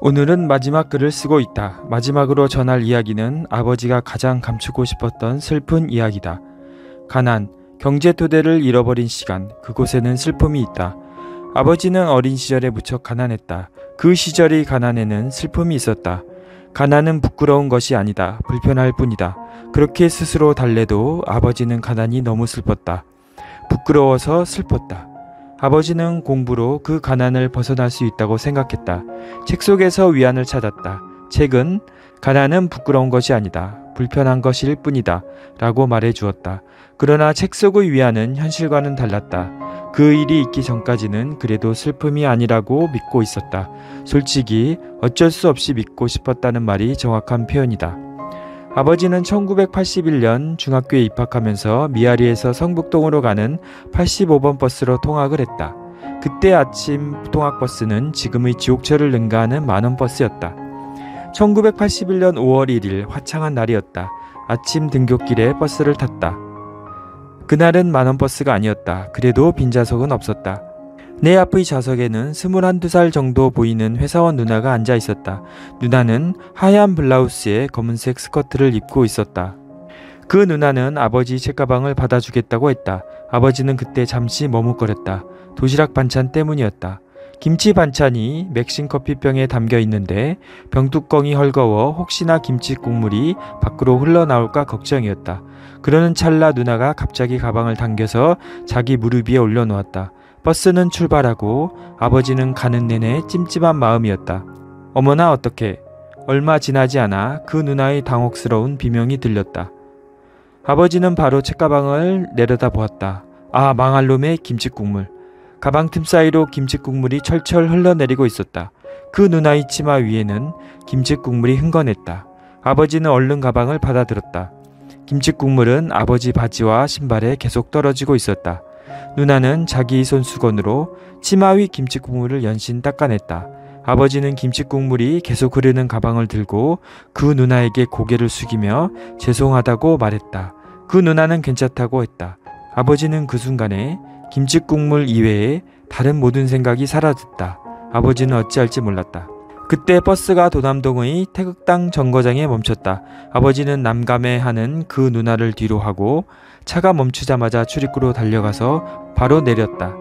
오늘은 마지막 글을 쓰고 있다. 마지막으로 전할 이야기는 아버지가 가장 감추고 싶었던 슬픈 이야기다. 가난, 경제 토대를 잃어버린 시간, 그곳에는 슬픔이 있다. 아버지는 어린 시절에 무척 가난했다. 그 시절의 가난에는 슬픔이 있었다. 가난은 부끄러운 것이 아니다. 불편할 뿐이다. 그렇게 스스로 달래도 아버지는 가난이 너무 슬펐다. 부끄러워서 슬펐다. 아버지는 공부로 그 가난을 벗어날 수 있다고 생각했다. 책 속에서 위안을 찾았다. 책은 가난은 부끄러운 것이 아니다. 불편한 것일 뿐이다. 라고 말해 주었다. 그러나 책 속의 위안은 현실과는 달랐다. 그 일이 있기 전까지는 그래도 슬픔이 아니라고 믿고 있었다. 솔직히 어쩔 수 없이 믿고 싶었다는 말이 정확한 표현이다. 아버지는 1981년 중학교에 입학하면서 미아리에서 성북동으로 가는 85번 버스로 통학을 했다. 그때 아침 통학버스는 지금의 지옥철을 능가하는 만원버스였다. 1981년 5월 1일 화창한 날이었다. 아침 등굣길에 버스를 탔다. 그날은 만원버스가 아니었다. 그래도 빈좌석은 없었다. 내 앞의 좌석에는 스물한두 살 정도 보이는 회사원 누나가 앉아 있었다. 누나는 하얀 블라우스에 검은색 스커트를 입고 있었다. 그 누나는 아버지 책가방을 받아주겠다고 했다. 아버지는 그때 잠시 머뭇거렸다. 도시락 반찬 때문이었다. 김치 반찬이 맥심 커피병에 담겨 있는데 병뚜껑이 헐거워 혹시나 김치 국물이 밖으로 흘러나올까 걱정이었다. 그러는 찰나 누나가 갑자기 가방을 당겨서 자기 무릎 위에 올려놓았다. 버스는 출발하고 아버지는 가는 내내 찜찜한 마음이었다. 어머나 어떻게 얼마 지나지 않아 그 누나의 당혹스러운 비명이 들렸다. 아버지는 바로 책가방을 내려다 보았다. 아 망할 놈의 김치국물. 가방 틈 사이로 김치국물이 철철 흘러내리고 있었다. 그 누나의 치마 위에는 김치국물이 흥건했다. 아버지는 얼른 가방을 받아들었다. 김치국물은 아버지 바지와 신발에 계속 떨어지고 있었다. 누나는 자기 손수건으로 치마 위 김치 국물을 연신 닦아냈다. 아버지는 김치 국물이 계속 흐르는 가방을 들고 그 누나에게 고개를 숙이며 죄송하다고 말했다. 그 누나는 괜찮다고 했다. 아버지는 그 순간에 김치 국물 이외에 다른 모든 생각이 사라졌다. 아버지는 어찌할지 몰랐다. 그때 버스가 도남동의 태극당 정거장에 멈췄다. 아버지는 남감해하는 그 누나를 뒤로 하고 차가 멈추자마자 출입구로 달려가서 바로 내렸다.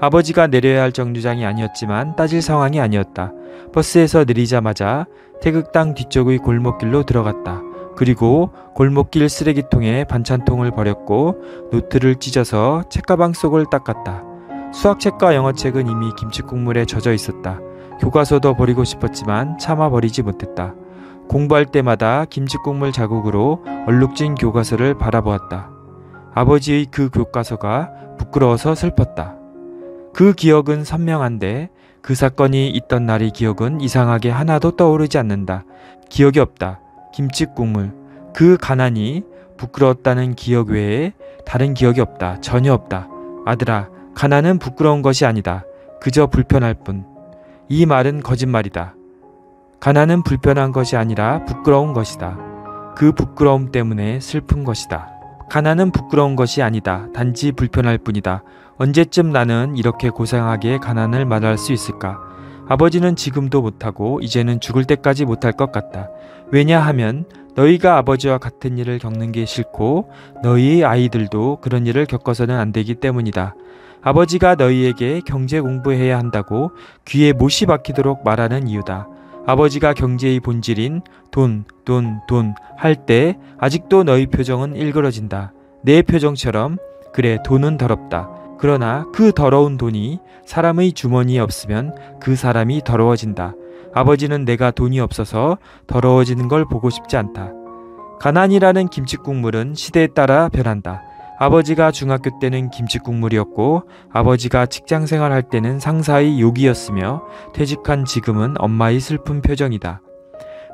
아버지가 내려야 할 정류장이 아니었지만 따질 상황이 아니었다. 버스에서 내리자마자 태극당 뒤쪽의 골목길로 들어갔다. 그리고 골목길 쓰레기통에 반찬통을 버렸고 노트를 찢어서 책가방 속을 닦았다. 수학책과 영어책은 이미 김치국물에 젖어 있었다. 교과서도 버리고 싶었지만 참아 버리지 못했다. 공부할 때마다 김치국물 자국으로 얼룩진 교과서를 바라보았다. 아버지의 그 교과서가 부끄러워서 슬펐다. 그 기억은 선명한데 그 사건이 있던 날의 기억은 이상하게 하나도 떠오르지 않는다. 기억이 없다. 김칫 국물. 그 가난이 부끄러웠다는 기억 외에 다른 기억이 없다. 전혀 없다. 아들아, 가난은 부끄러운 것이 아니다. 그저 불편할 뿐. 이 말은 거짓말이다. 가난은 불편한 것이 아니라 부끄러운 것이다. 그 부끄러움 때문에 슬픈 것이다. 가난은 부끄러운 것이 아니다. 단지 불편할 뿐이다. 언제쯤 나는 이렇게 고상하게 가난을 말할수 있을까? 아버지는 지금도 못하고 이제는 죽을 때까지 못할 것 같다. 왜냐하면 너희가 아버지와 같은 일을 겪는 게 싫고 너희 아이들도 그런 일을 겪어서는 안 되기 때문이다. 아버지가 너희에게 경제 공부해야 한다고 귀에 못이 박히도록 말하는 이유다. 아버지가 경제의 본질인 돈, 돈, 돈 할 때 아직도 너희 표정은 일그러진다. 내 표정처럼 그래 돈은 더럽다. 그러나 그 더러운 돈이 사람의 주머니에 없으면 그 사람이 더러워진다. 아버지는 내가 돈이 없어서 더러워지는 걸 보고 싶지 않다. 가난이라는 김칫국물은 시대에 따라 변한다. 아버지가 중학교 때는 김치국물이었고 아버지가 직장 생활할 때는 상사의 욕이었으며 퇴직한 지금은 엄마의 슬픈 표정이다.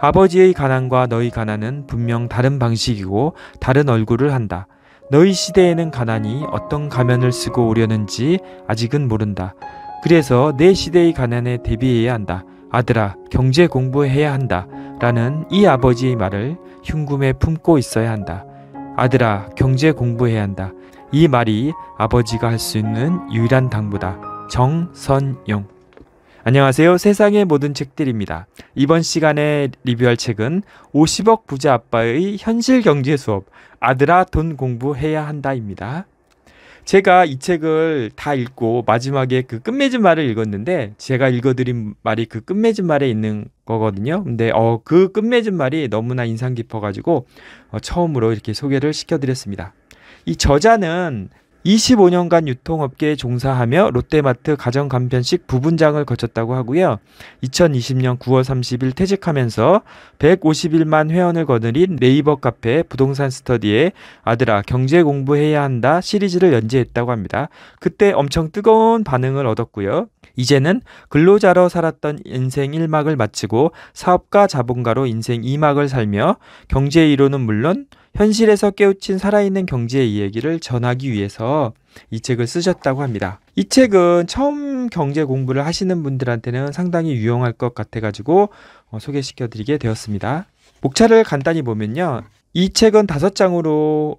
아버지의 가난과 너희 가난은 분명 다른 방식이고 다른 얼굴을 한다. 너희 시대에는 가난이 어떤 가면을 쓰고 오려는지 아직은 모른다. 그래서 내 시대의 가난에 대비해야 한다. 아들아, 경제 공부해야 한다. 라는 이 아버지의 말을 흉금에 품고 있어야 한다. 아들아, 경제 공부해야 한다. 이 말이 아버지가 할 수 있는 유일한 당부다. 정선용. 안녕하세요. 세상의 모든 책들입니다. 이번 시간에 리뷰할 책은 50억 부자 아빠의 현실 경제 수업 아들아 돈 공부해야 한다입니다. 제가 이 책을 다 읽고 마지막에 그 끝맺은 말을 읽었는데 제가 읽어드린 말이 그 끝맺은 말에 있는 거거든요. 근데 어, 그 끝맺은 말이 너무나 인상 깊어가지고 어, 처음으로 이렇게 소개를 시켜드렸습니다. 이 저자는 25년간 유통업계에 종사하며 롯데마트 가정간편식 부분장을 거쳤다고 하고요. 2020년 9월 30일 퇴직하면서 151만 회원을 거느린 네이버 카페 부동산 스터디에 아들아 경제 공부해야 한다 시리즈를 연재했다고 합니다. 그때 엄청 뜨거운 반응을 얻었고요. 이제는 근로자로 살았던 인생 1막을 마치고 사업가 자본가로 인생 2막을 살며 경제 이론은 물론 현실에서 깨우친 살아있는 경제의 이야기를 전하기 위해서 이 책을 쓰셨다고 합니다. 이 책은 처음 경제 공부를 하시는 분들한테는 상당히 유용할 것 같아가지고 어, 소개시켜드리게 되었습니다. 목차를 간단히 보면요. 이 책은 다섯 장으로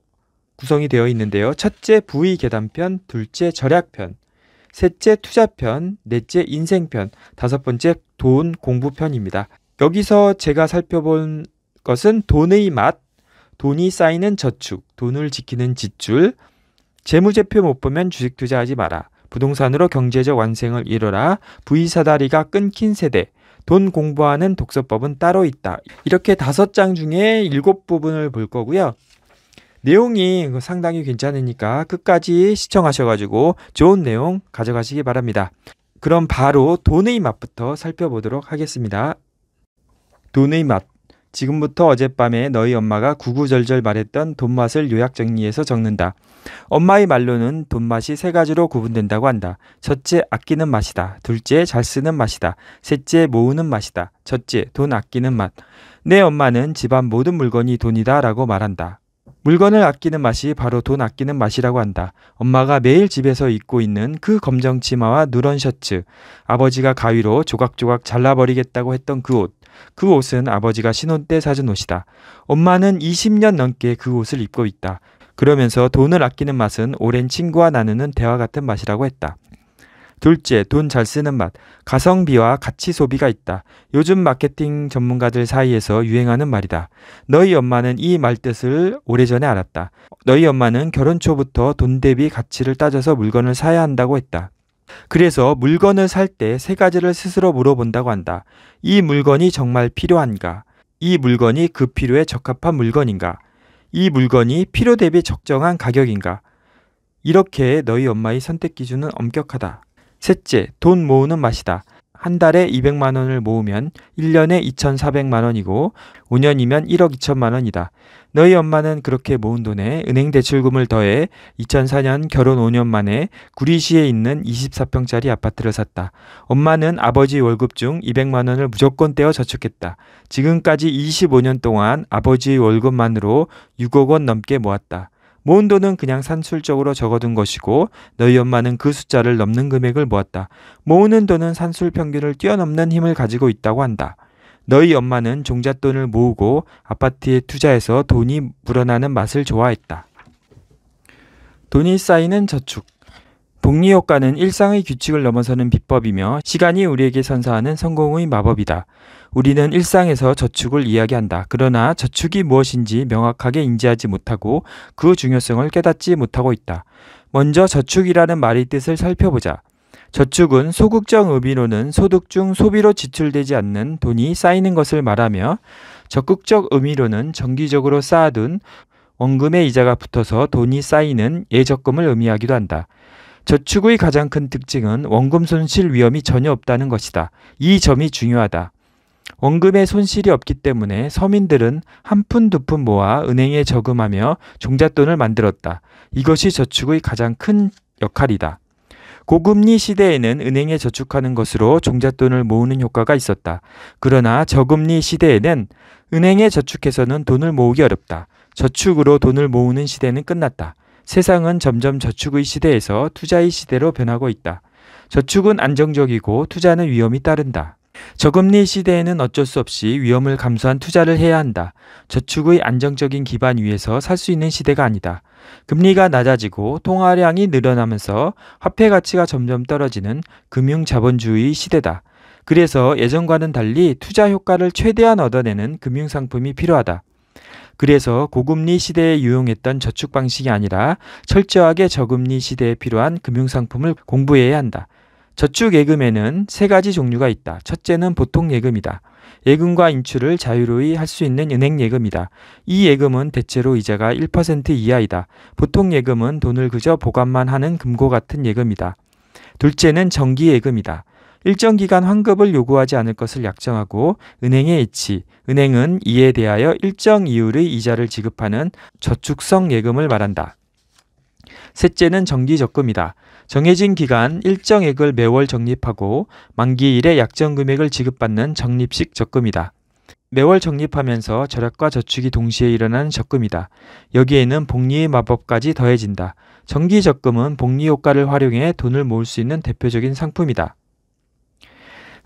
구성이 되어 있는데요. 첫째 부의 계단편, 둘째 절약편, 셋째 투자편, 넷째 인생편, 다섯 번째 돈 공부편입니다. 여기서 제가 살펴본 것은 돈의 맛, 돈이 쌓이는 저축, 돈을 지키는 지출, 재무제표 못 보면 주식 투자하지 마라. 부동산으로 경제적 완생을 이뤄라. 부의사다리가 끊긴 세대. 돈 공부하는 독서법은 따로 있다. 이렇게 다섯 장 중에 일곱 부분을 볼 거고요. 내용이 상당히 괜찮으니까 끝까지 시청하셔가지고 좋은 내용 가져가시기 바랍니다. 그럼 바로 돈의 맛부터 살펴보도록 하겠습니다. 돈의 맛. 지금부터 어젯밤에 너희 엄마가 구구절절 말했던 돈맛을 요약 정리해서 적는다. 엄마의 말로는 돈맛이 세 가지로 구분된다고 한다. 첫째, 아끼는 맛이다. 둘째, 잘 쓰는 맛이다. 셋째, 모으는 맛이다. 첫째, 돈 아끼는 맛. 내 엄마는 집안 모든 물건이 돈이다 라고 말한다. 물건을 아끼는 맛이 바로 돈 아끼는 맛이라고 한다. 엄마가 매일 집에서 입고 있는 그 검정 치마와 누런 셔츠, 아버지가 가위로 조각조각 잘라버리겠다고 했던 그 옷, 그 옷은 아버지가 신혼 때 사준 옷이다. 엄마는 20년 넘게 그 옷을 입고 있다. 그러면서 돈을 아끼는 맛은 오랜 친구와 나누는 대화 같은 맛이라고 했다. 둘째, 돈 잘 쓰는 맛. 가성비와 가치 소비가 있다. 요즘 마케팅 전문가들 사이에서 유행하는 말이다. 너희 엄마는 이 말뜻을 오래전에 알았다. 너희 엄마는 결혼 초부터 돈 대비 가치를 따져서 물건을 사야 한다고 했다. 그래서 물건을 살 때 세 가지를 스스로 물어본다고 한다. 이 물건이 정말 필요한가? 이 물건이 그 필요에 적합한 물건인가? 이 물건이 필요 대비 적정한 가격인가? 이렇게 너희 엄마의 선택 기준은 엄격하다. 셋째, 돈 모으는 맛이다. 한 달에 200만 원을 모으면 1년에 2,400만 원이고 5년이면 1억 2천만 원이다. 너희 엄마는 그렇게 모은 돈에 은행 대출금을 더해 2004년 결혼 5년 만에 구리시에 있는 24평짜리 아파트를 샀다. 엄마는 아버지 월급 중 200만 원을 무조건 떼어 저축했다. 지금까지 25년 동안 아버지 월급만으로 6억 원 넘게 모았다. 모은 돈은 그냥 산술적으로 적어둔 것이고 너희 엄마는 그 숫자를 넘는 금액을 모았다. 모으는 돈은 산술 평균을 뛰어넘는 힘을 가지고 있다고 한다. 너희 엄마는 종잣돈을 모으고 아파트에 투자해서 돈이 불어나는 맛을 좋아했다. 돈이 쌓이는 저축. 복리 효과는 일상의 규칙을 넘어서는 비법이며 시간이 우리에게 선사하는 성공의 마법이다. 우리는 일상에서 저축을 이야기한다. 그러나 저축이 무엇인지 명확하게 인지하지 못하고 그 중요성을 깨닫지 못하고 있다. 먼저 저축이라는 말의 뜻을 살펴보자. 저축은 소극적 의미로는 소득 중 소비로 지출되지 않는 돈이 쌓이는 것을 말하며 적극적 의미로는 정기적으로 쌓아둔 원금의 이자가 붙어서 돈이 쌓이는 예적금을 의미하기도 한다. 저축의 가장 큰 특징은 원금 손실 위험이 전혀 없다는 것이다. 이 점이 중요하다. 원금의 손실이 없기 때문에 서민들은 한 푼 두 푼 모아 은행에 저금하며 종잣돈을 만들었다. 이것이 저축의 가장 큰 역할이다. 고금리 시대에는 은행에 저축하는 것으로 종잣돈을 모으는 효과가 있었다. 그러나 저금리 시대에는 은행에 저축해서는 돈을 모으기 어렵다. 저축으로 돈을 모으는 시대는 끝났다. 세상은 점점 저축의 시대에서 투자의 시대로 변하고 있다. 저축은 안정적이고 투자는 위험이 따른다. 저금리 시대에는 어쩔 수 없이 위험을 감수한 투자를 해야 한다. 저축의 안정적인 기반 위에서 살 수 있는 시대가 아니다. 금리가 낮아지고 통화량이 늘어나면서 화폐 가치가 점점 떨어지는 금융 자본주의 시대다. 그래서 예전과는 달리 투자 효과를 최대한 얻어내는 금융 상품이 필요하다. 그래서 고금리 시대에 유용했던 저축 방식이 아니라 철저하게 저금리 시대에 필요한 금융 상품을 공부해야 한다. 저축 예금에는 세 가지 종류가 있다. 첫째는 보통 예금이다. 예금과 인출을 자유로이 할 수 있는 은행 예금이다. 이 예금은 대체로 이자가 1% 이하이다. 보통 예금은 돈을 그저 보관만 하는 금고 같은 예금이다. 둘째는 정기 예금이다. 일정 기간 환급을 요구하지 않을 것을 약정하고 은행의 이치, 은행은 이에 대하여 일정 이율의 이자를 지급하는 저축성 예금을 말한다. 셋째는 정기적금이다. 정해진 기간 일정액을 매월 적립하고 만기일에 약정 금액을 지급받는 적립식 적금이다. 매월 적립하면서 절약과 저축이 동시에 일어난 적금이다. 여기에는 복리의 마법까지 더해진다. 정기 적금은 복리 효과를 활용해 돈을 모을 수 있는 대표적인 상품이다.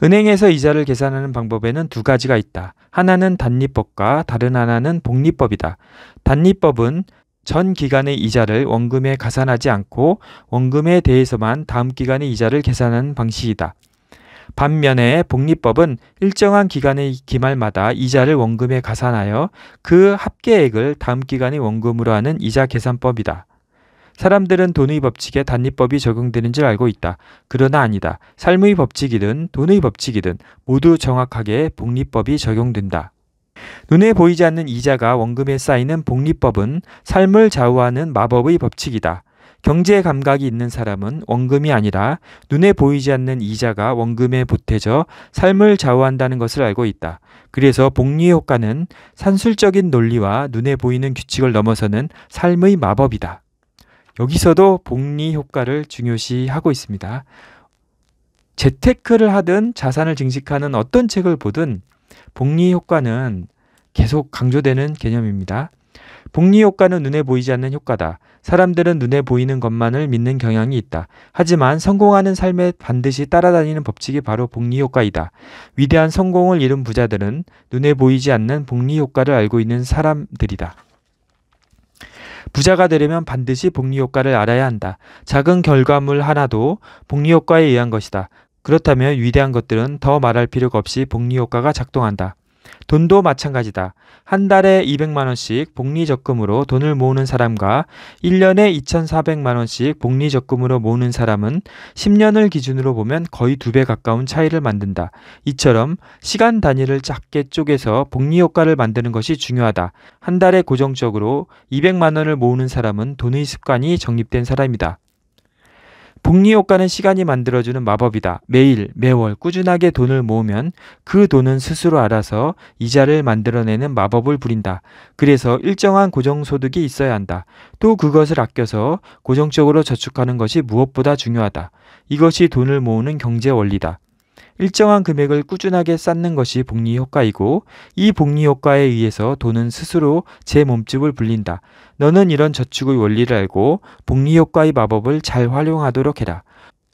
은행에서 이자를 계산하는 방법에는 두 가지가 있다. 하나는 단리법과 다른 하나는 복리법이다. 단리법은 전 기간의 이자를 원금에 가산하지 않고 원금에 대해서만 다음 기간의 이자를 계산하는 방식이다. 반면에 복리법은 일정한 기간의 기말마다 이자를 원금에 가산하여 그 합계액을 다음 기간의 원금으로 하는 이자 계산법이다. 사람들은 돈의 법칙에 단리법이 적용되는 줄 알고 있다. 그러나 아니다. 삶의 법칙이든 돈의 법칙이든 모두 정확하게 복리법이 적용된다. 눈에 보이지 않는 이자가 원금에 쌓이는 복리법은 삶을 좌우하는 마법의 법칙이다. 경제 감각이 있는 사람은 원금이 아니라 눈에 보이지 않는 이자가 원금에 보태져 삶을 좌우한다는 것을 알고 있다. 그래서 복리 의 효과는 산술적인 논리와 눈에 보이는 규칙을 넘어서는 삶의 마법이다. 여기서도 복리 효과를 중요시하고 있습니다. 재테크를 하든 자산을 증식하는 어떤 책을 보든 복리 효과는 계속 강조되는 개념입니다. 복리 효과는 눈에 보이지 않는 효과다. 사람들은 눈에 보이는 것만을 믿는 경향이 있다. 하지만 성공하는 삶에 반드시 따라다니는 법칙이 바로 복리 효과이다. 위대한 성공을 이룬 부자들은 눈에 보이지 않는 복리 효과를 알고 있는 사람들이다. 부자가 되려면 반드시 복리 효과를 알아야 한다. 작은 결과물 하나도 복리 효과에 의한 것이다. 그렇다면 위대한 것들은 더 말할 필요가 없이 복리 효과가 작동한다. 돈도 마찬가지다. 한 달에 200만원씩 복리적금으로 돈을 모으는 사람과 1년에 2,400만원씩 복리적금으로 모으는 사람은 10년을 기준으로 보면 거의 두 배 가까운 차이를 만든다. 이처럼 시간 단위를 작게 쪼개서 복리 효과를 만드는 것이 중요하다. 한 달에 고정적으로 200만원을 모으는 사람은 돈의 습관이 정립된 사람이다. 복리효과는 시간이 만들어주는 마법이다. 매일, 매월 꾸준하게 돈을 모으면 그 돈은 스스로 알아서 이자를 만들어내는 마법을 부린다. 그래서 일정한 고정소득이 있어야 한다. 또 그것을 아껴서 고정적으로 저축하는 것이 무엇보다 중요하다. 이것이 돈을 모으는 경제 원리다. 일정한 금액을 꾸준하게 쌓는 것이 복리 효과이고 이 복리 효과에 의해서 돈은 스스로 제 몸집을 불린다. 너는 이런 저축의 원리를 알고 복리 효과의 마법을 잘 활용하도록 해라.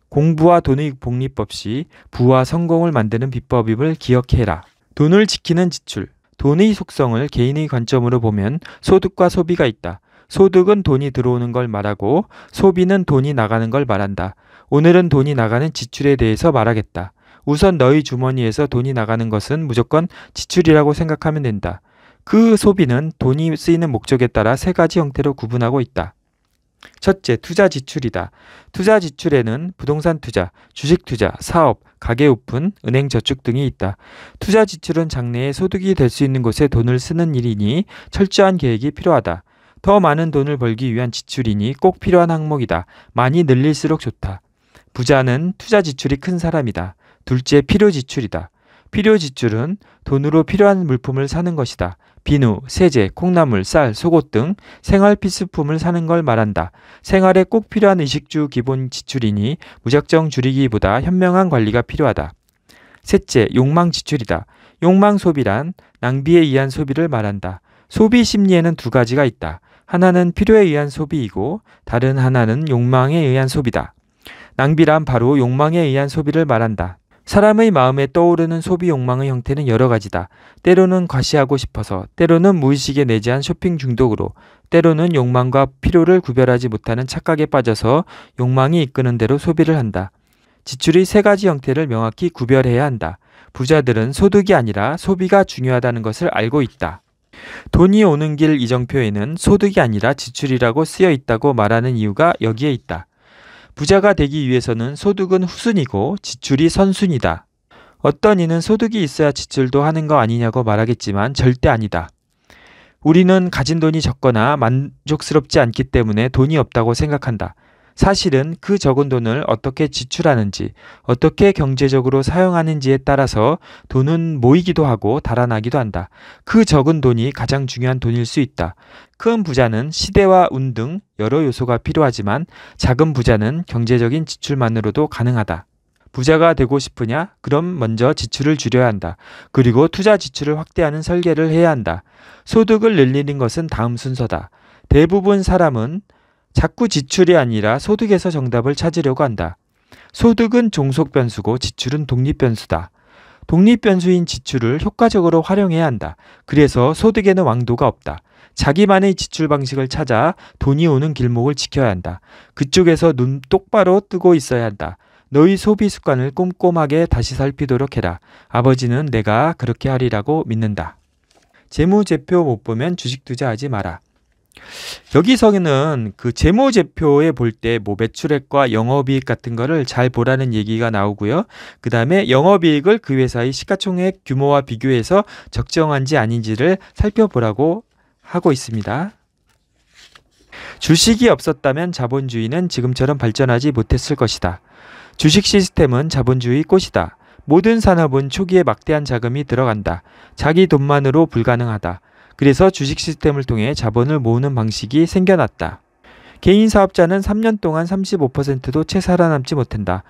공부와 돈의 복리법 시 부와 성공을 만드는 비법임을 기억해라. 돈을 지키는 지출. 돈의 속성을 개인의 관점으로 보면 소득과 소비가 있다. 소득은 돈이 들어오는 걸 말하고 소비는 돈이 나가는 걸 말한다. 오늘은 돈이 나가는 지출에 대해서 말하겠다. 우선 너희 주머니에서 돈이 나가는 것은 무조건 지출이라고 생각하면 된다. 그 소비는 돈이 쓰이는 목적에 따라 세 가지 형태로 구분하고 있다. 첫째, 투자 지출이다. 투자 지출에는 부동산 투자, 주식 투자, 사업, 가계오픈 은행 저축 등이 있다. 투자 지출은 장래에 소득이 될 수 있는 곳에 돈을 쓰는 일이니 철저한 계획이 필요하다. 더 많은 돈을 벌기 위한 지출이니 꼭 필요한 항목이다. 많이 늘릴수록 좋다. 부자는 투자 지출이 큰 사람이다. 둘째 필요 지출이다. 필요 지출은 돈으로 필요한 물품을 사는 것이다. 비누, 세제, 콩나물, 쌀, 속옷 등 생활 필수품을 사는 걸 말한다. 생활에 꼭 필요한 의식주 기본 지출이니 무작정 줄이기보다 현명한 관리가 필요하다. 셋째, 욕망 지출이다. 욕망 소비란 낭비에 의한 소비를 말한다. 소비 심리에는 두 가지가 있다. 하나는 필요에 의한 소비이고 다른 하나는 욕망에 의한 소비다. 낭비란 바로 욕망에 의한 소비를 말한다. 사람의 마음에 떠오르는 소비 욕망의 형태는 여러 가지다. 때로는 과시하고 싶어서, 때로는 무의식에 내재한 쇼핑 중독으로, 때로는 욕망과 필요를 구별하지 못하는 착각에 빠져서 욕망이 이끄는 대로 소비를 한다. 지출이 세 가지 형태를 명확히 구별해야 한다. 부자들은 소득이 아니라 소비가 중요하다는 것을 알고 있다. 돈이 오는 길 이정표에는 소득이 아니라 지출이라고 쓰여 있다고 말하는 이유가 여기에 있다. 부자가 되기 위해서는 소득은 후순이고 지출이 선순이다. 어떤 이는 소득이 있어야 지출도 하는 거 아니냐고 말하겠지만 절대 아니다. 우리는 가진 돈이 적거나 만족스럽지 않기 때문에 돈이 없다고 생각한다. 사실은 그 적은 돈을 어떻게 지출하는지, 어떻게 경제적으로 사용하는지에 따라서 돈은 모이기도 하고 달아나기도 한다. 그 적은 돈이 가장 중요한 돈일 수 있다. 큰 부자는 시대와 운 등 여러 요소가 필요하지만 작은 부자는 경제적인 지출만으로도 가능하다. 부자가 되고 싶으냐? 그럼 먼저 지출을 줄여야 한다. 그리고 투자 지출을 확대하는 설계를 해야 한다. 소득을 늘리는 것은 다음 순서다. 대부분 사람은 자꾸 지출이 아니라 소득에서 정답을 찾으려고 한다. 소득은 종속 변수고 지출은 독립 변수다. 독립 변수인 지출을 효과적으로 활용해야 한다. 그래서 소득에는 왕도가 없다. 자기만의 지출 방식을 찾아 돈이 오는 길목을 지켜야 한다. 그쪽에서 눈 똑바로 뜨고 있어야 한다. 너희 소비 습관을 꼼꼼하게 다시 살피도록 해라. 아버지는 내가 그렇게 하리라고 믿는다. 재무제표 못 보면 주식 투자하지 마라. 여기서는 그 재무제표에 볼 때 뭐 매출액과 영업이익 같은 거를 잘 보라는 얘기가 나오고요. 그 다음에 영업이익을 그 회사의 시가총액 규모와 비교해서 적정한지 아닌지를 살펴보라고 하고 있습니다. 주식이 없었다면 자본주의는 지금처럼 발전하지 못했을 것이다. 주식 시스템은 자본주의 꽃이다. 모든 산업은 초기에 막대한 자금이 들어간다. 자기 돈만으로 불가능하다. 그래서 주식 시스템을 통해 자본을 모으는 방식이 생겨났다. 개인 사업자는 3년 동안 35%도 채 살아남지 못한다.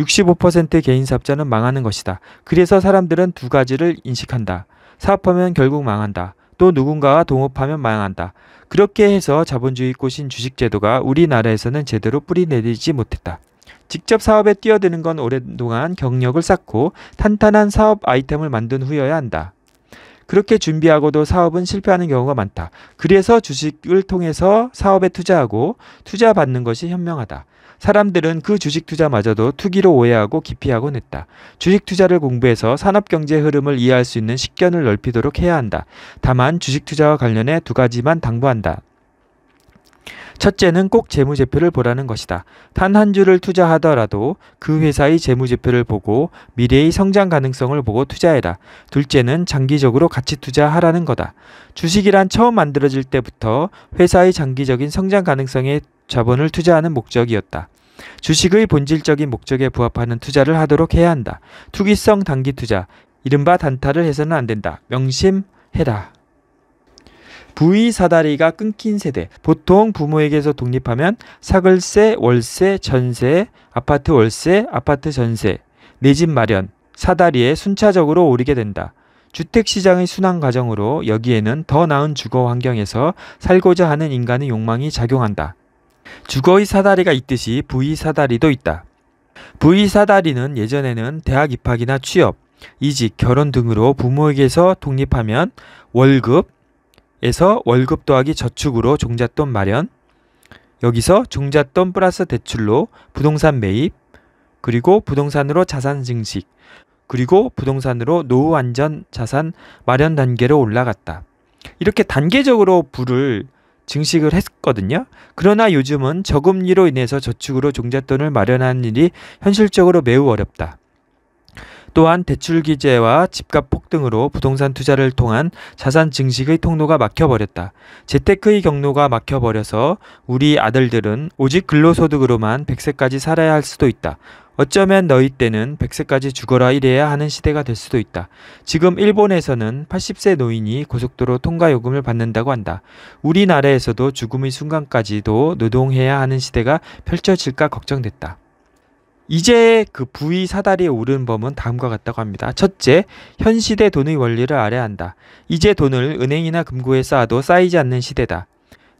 65%의 개인 사업자는 망하는 것이다. 그래서 사람들은 두 가지를 인식한다. 사업하면 결국 망한다. 또 누군가와 동업하면 망한다. 그렇게 해서 자본주의 꽃인 주식제도가 우리나라에서는 제대로 뿌리내리지 못했다. 직접 사업에 뛰어드는 건오랫 동안 경력을 쌓고 탄탄한 사업 아이템을 만든 후여야 한다. 그렇게 준비하고도 사업은 실패하는 경우가 많다. 그래서 주식을 통해서 사업에 투자하고 투자받는 것이 현명하다. 사람들은 그 주식 투자마저도 투기로 오해하고 기피하곤 했다. 주식 투자를 공부해서 산업 경제 흐름을 이해할 수 있는 식견을 넓히도록 해야 한다. 다만 주식 투자와 관련해 두 가지만 당부한다. 첫째는 꼭 재무제표를 보라는 것이다. 단 한 주를 투자하더라도 그 회사의 재무제표를 보고 미래의 성장 가능성을 보고 투자해라. 둘째는 장기적으로 같이 투자하라는 거다. 주식이란 처음 만들어질 때부터 회사의 장기적인 성장 가능성에 자본을 투자하는 목적이었다. 주식의 본질적인 목적에 부합하는 투자를 하도록 해야 한다. 투기성 단기 투자, 이른바 단타를 해서는 안 된다. 명심해라. 부의 사다리가 끊긴 세대. 보통 부모에게서 독립하면 사글세, 월세, 전세, 아파트 월세, 아파트 전세, 내 집 마련, 사다리에 순차적으로 오르게 된다. 주택시장의 순환 과정으로 여기에는 더 나은 주거 환경에서 살고자 하는 인간의 욕망이 작용한다. 주거의 사다리가 있듯이 부의 사다리도 있다. 부의 사다리는 예전에는 대학 입학이나 취업, 이직, 결혼 등으로 부모에게서 독립하면 월급, 에서 월급 더하기 저축으로 종잣돈 마련 여기서 종잣돈 플러스 대출로 부동산 매입 그리고 부동산으로 자산 증식 그리고 부동산으로 노후 안전 자산 마련 단계로 올라갔다. 이렇게 단계적으로 부를 증식을 했거든요. 그러나 요즘은 저금리로 인해서 저축으로 종잣돈을 마련하는 일이 현실적으로 매우 어렵다. 또한 대출 기제와 집값 폭등으로 부동산 투자를 통한 자산 증식의 통로가 막혀버렸다. 재테크의 경로가 막혀버려서 우리 아들들은 오직 근로소득으로만 100세까지 살아야 할 수도 있다. 어쩌면 너희 때는 100세까지 죽어라 이래야 하는 시대가 될 수도 있다. 지금 일본에서는 80세 노인이 고속도로 통과 요금을 받는다고 한다. 우리나라에서도 죽음의 순간까지도 노동해야 하는 시대가 펼쳐질까 걱정됐다. 이제 그 부의 사다리에 오른 범은 다음과 같다고 합니다. 첫째, 현 시대 돈의 원리를 알아야 한다. 이제 돈을 은행이나 금고에 쌓아도 쌓이지 않는 시대다.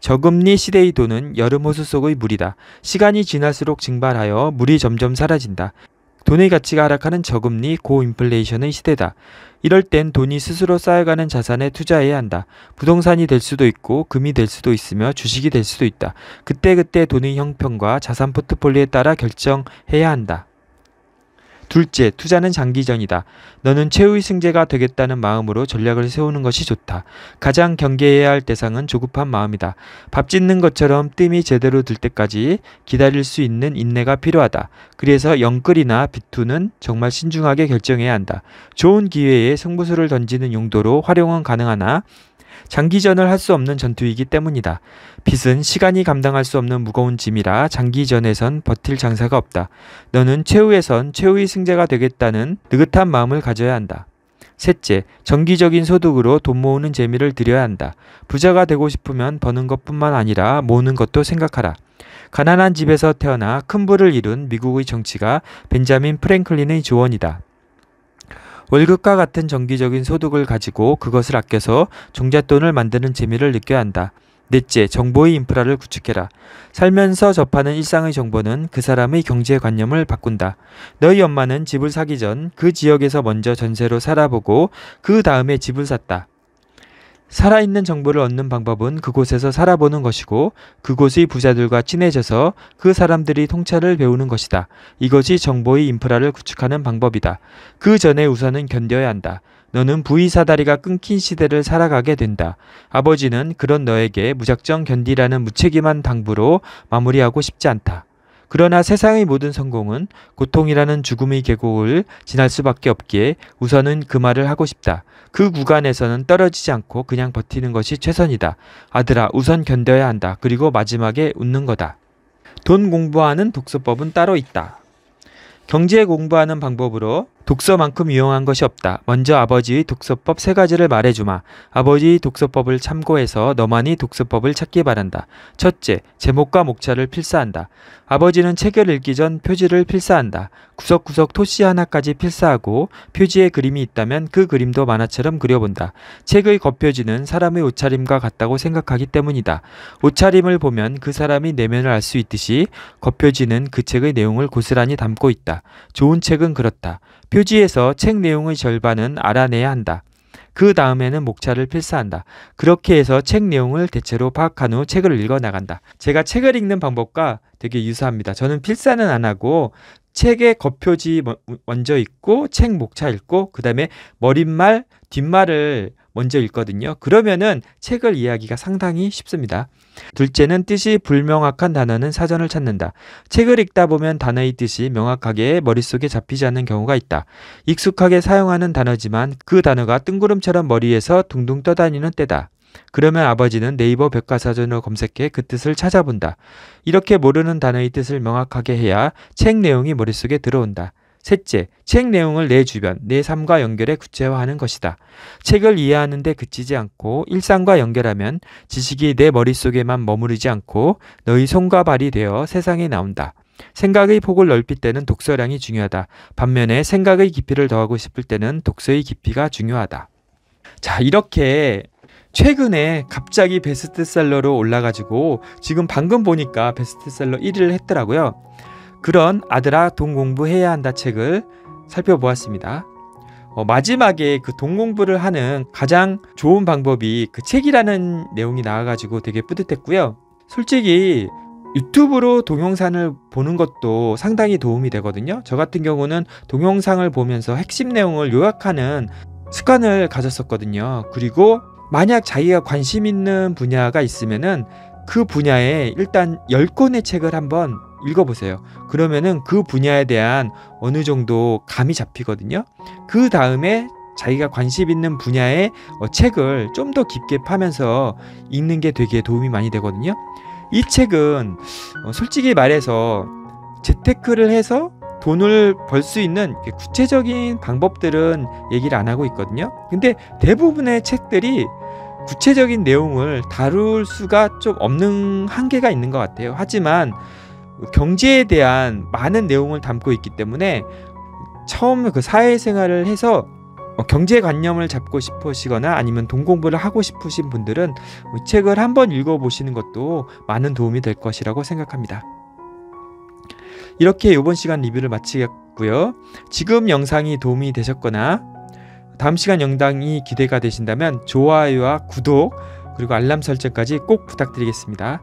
저금리 시대의 돈은 여름 호수 속의 물이다. 시간이 지날수록 증발하여 물이 점점 사라진다. 돈의 가치가 하락하는 저금리, 고인플레이션의 시대다. 이럴 땐 돈이 스스로 쌓여가는 자산에 투자해야 한다. 부동산이 될 수도 있고 금이 될 수도 있으며 주식이 될 수도 있다. 그때그때 돈의 형편과 자산 포트폴리오에 따라 결정해야 한다. 둘째, 투자는 장기전이다. 너는 최후의 승제가 되겠다는 마음으로 전략을 세우는 것이 좋다. 가장 경계해야 할 대상은 조급한 마음이다. 밥 짓는 것처럼 뜸이 제대로 들 때까지 기다릴 수 있는 인내가 필요하다. 그래서 영끌이나 비투는 정말 신중하게 결정해야 한다. 좋은 기회에 승부수를 던지는 용도로 활용은 가능하나 장기전을 할 수 없는 전투이기 때문이다. 빛은 시간이 감당할 수 없는 무거운 짐이라 장기전에선 버틸 장사가 없다. 너는 최후에선 최후의 승자가 되겠다는 느긋한 마음을 가져야 한다. 셋째, 정기적인 소득으로 돈 모으는 재미를 들여야 한다. 부자가 되고 싶으면 버는 것뿐만 아니라 모으는 것도 생각하라. 가난한 집에서 태어나 큰 부를 이룬 미국의 정치가 벤자민 프랭클린의 조언이다. 월급과 같은 정기적인 소득을 가지고 그것을 아껴서 종잣돈을 만드는 재미를 느껴야 한다. 넷째, 정보의 인프라를 구축해라. 살면서 접하는 일상의 정보는 그 사람의 경제관념을 바꾼다. 너희 엄마는 집을 사기 전 그 지역에서 먼저 전세로 살아보고 그 다음에 집을 샀다. 살아있는 정보를 얻는 방법은 그곳에서 살아보는 것이고 그곳의 부자들과 친해져서 그 사람들이 통찰을 배우는 것이다. 이것이 정보의 인프라를 구축하는 방법이다. 그 전에 우선은 견뎌야 한다. 너는 부의 사다리가 끊긴 시대를 살아가게 된다. 아버지는 그런 너에게 무작정 견디라는 무책임한 당부로 마무리하고 싶지 않다. 그러나 세상의 모든 성공은 고통이라는 죽음의 계곡을 지날 수밖에 없기에 우선은 그 말을 하고 싶다. 그 구간에서는 떨어지지 않고 그냥 버티는 것이 최선이다. 아들아, 우선 견뎌야 한다. 그리고 마지막에 웃는 거다. 돈 공부하는 독서법은 따로 있다. 경제 공부하는 방법으로 독서만큼 유용한 것이 없다. 먼저 아버지의 독서법 세 가지를 말해주마. 아버지의 독서법을 참고해서 너만이 독서법을 찾기 바란다. 첫째, 제목과 목차를 필사한다. 아버지는 책을 읽기 전 표지를 필사한다. 구석구석 토시 하나까지 필사하고 표지에 그림이 있다면 그 그림도 만화처럼 그려본다. 책의 겉표지는 사람의 옷차림과 같다고 생각하기 때문이다. 옷차림을 보면 그 사람이 내면을 알 수 있듯이 겉표지는 그 책의 내용을 고스란히 담고 있다. 좋은 책은 그렇다. 표지에서 책 내용의 절반은 알아내야 한다. 그 다음에는 목차를 필사한다. 그렇게 해서 책 내용을 대체로 파악한 후 책을 읽어 나간다. 제가 책을 읽는 방법과 되게 유사합니다. 저는 필사는 안 하고 책의 겉표지 먼저 읽고 책 목차 읽고 그 다음에 머릿말 뒷말을 먼저 읽거든요. 그러면은 책을 이해하기가 상당히 쉽습니다. 둘째는 뜻이 불명확한 단어는 사전을 찾는다. 책을 읽다 보면 단어의 뜻이 명확하게 머릿속에 잡히지 않는 경우가 있다. 익숙하게 사용하는 단어지만 그 단어가 뜬구름처럼 머리에서 둥둥 떠다니는 때다. 그러면 아버지는 네이버 백과사전으로 검색해 그 뜻을 찾아본다. 이렇게 모르는 단어의 뜻을 명확하게 해야 책 내용이 머릿속에 들어온다. 셋째, 책 내용을 내 주변, 내 삶과 연결해 구체화하는 것이다. 책을 이해하는데 그치지 않고 일상과 연결하면 지식이 내 머릿속에만 머무르지 않고 너희 손과 발이 되어 세상에 나온다. 생각의 폭을 넓힐 때는 독서량이 중요하다. 반면에 생각의 깊이를 더하고 싶을 때는 독서의 깊이가 중요하다. 자, 이렇게 최근에 갑자기 베스트셀러로 올라가지고 지금 방금 보니까 베스트셀러 1위를 했더라고요. 그런 아들아 동 공부해야 한다 책을 살펴보았습니다. 어, 마지막에 그동 공부를 하는 가장 좋은 방법이 그 책이라는 내용이 나와가지고 되게 뿌듯했고요. 솔직히 유튜브로 동영상을 보는 것도 상당히 도움이 되거든요. 저 같은 경우는 동영상을 보면서 핵심 내용을 요약하는 습관을 가졌었거든요. 그리고 만약 자기가 관심 있는 분야가 있으면그 분야에 일단 10권의 책을 한번 읽어보세요. 그러면은 그 분야에 대한 어느 정도 감이 잡히거든요. 그 다음에 자기가 관심 있는 분야의 어, 책을 좀 더 깊게 파면서 읽는 게 되게 도움이 많이 되거든요. 이 책은 어, 솔직히 말해서 재테크를 해서 돈을 벌 수 있는 구체적인 방법들은 얘기를 안 하고 있거든요. 근데 대부분의 책들이 구체적인 내용을 다룰 수가 좀 없는 한계가 있는 것 같아요. 하지만 경제에 대한 많은 내용을 담고 있기 때문에 처음 그 사회생활을 해서 어, 경제관념을 잡고 싶으시거나 아니면 돈 공부를 하고 싶으신 분들은 책을 한번 읽어보시는 것도 많은 도움이 될 것이라고 생각합니다. 이렇게 이번 시간 리뷰를 마치겠고요. 지금 영상이 도움이 되셨거나 다음 시간 영상이 기대가 되신다면 좋아요와 구독 그리고 알람 설정까지 꼭 부탁드리겠습니다.